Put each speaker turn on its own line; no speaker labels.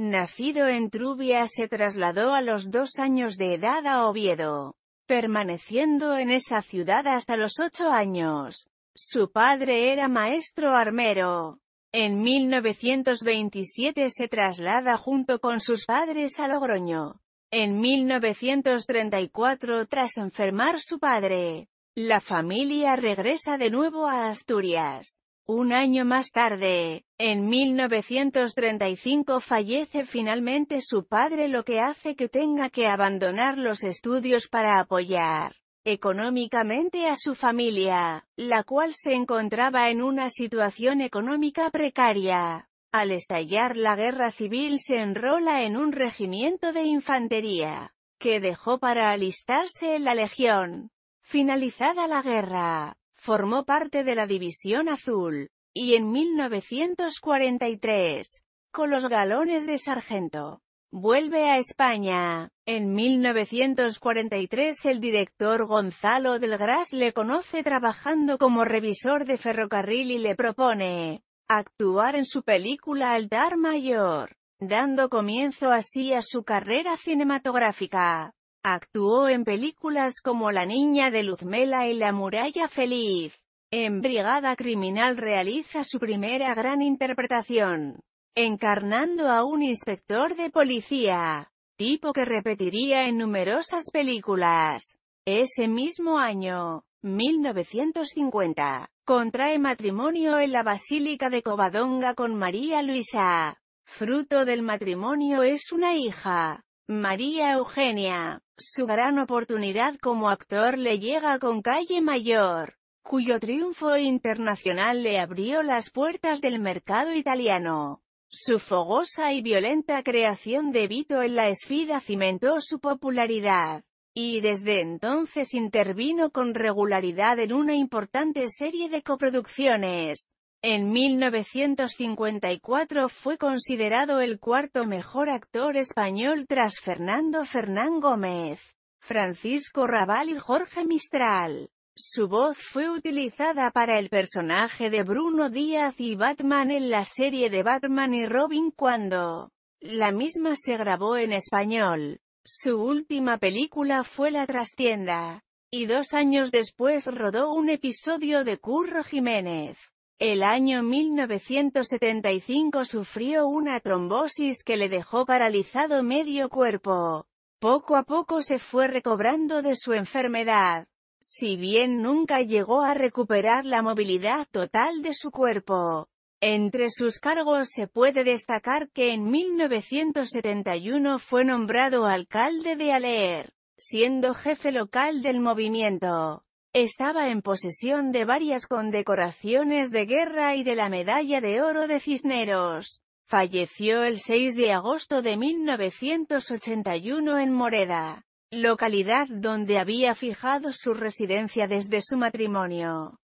Nacido en Trubia se trasladó a los dos años de edad a Oviedo, permaneciendo en esa ciudad hasta los ocho años. Su padre era maestro armero. En 1927 se traslada junto con sus padres a Logroño. En 1934 tras enfermar su padre, la familia regresa de nuevo a Asturias. Un año más tarde, en 1935 fallece finalmente su padre lo que hace que tenga que abandonar los estudios para apoyar económicamente a su familia, la cual se encontraba en una situación económica precaria. Al estallar la guerra civil se enrola en un regimiento de infantería, que dejó para alistarse en la Legión. Finalizada la guerra, formó parte de la División Azul. Y en 1943, con los galones de sargento, vuelve a España. En 1943 el director Gonzalo del Gras le conoce trabajando como revisor de ferrocarril y le propone actuar en su película Dar Mayor, dando comienzo así a su carrera cinematográfica. Actuó en películas como La niña de Luzmela y La muralla feliz. En Brigada Criminal realiza su primera gran interpretación, encarnando a un inspector de policía, tipo que repetiría en numerosas películas. Ese mismo año, 1950, contrae matrimonio en la Basílica de Covadonga con María Luisa. Fruto del matrimonio es una hija. María Eugenia. Su gran oportunidad como actor le llega con Calle Mayor, cuyo triunfo internacional le abrió las puertas del mercado italiano. Su fogosa y violenta creación de Vito en la esfida cimentó su popularidad, y desde entonces intervino con regularidad en una importante serie de coproducciones, en 1954 fue considerado el cuarto mejor actor español tras Fernando Fernán Gómez, Francisco Rabal y Jorge Mistral. Su voz fue utilizada para el personaje de Bruno Díaz y Batman en la serie de Batman y Robin cuando la misma se grabó en español. Su última película fue La Trastienda, y dos años después rodó un episodio de Curro Jiménez. El año 1975 sufrió una trombosis que le dejó paralizado medio cuerpo. Poco a poco se fue recobrando de su enfermedad. Si bien nunca llegó a recuperar la movilidad total de su cuerpo. Entre sus cargos se puede destacar que en 1971 fue nombrado alcalde de Aleer, siendo jefe local del movimiento. Estaba en posesión de varias condecoraciones de guerra y de la Medalla de Oro de Cisneros. Falleció el 6 de agosto de 1981 en Moreda, localidad donde había fijado su residencia desde su matrimonio.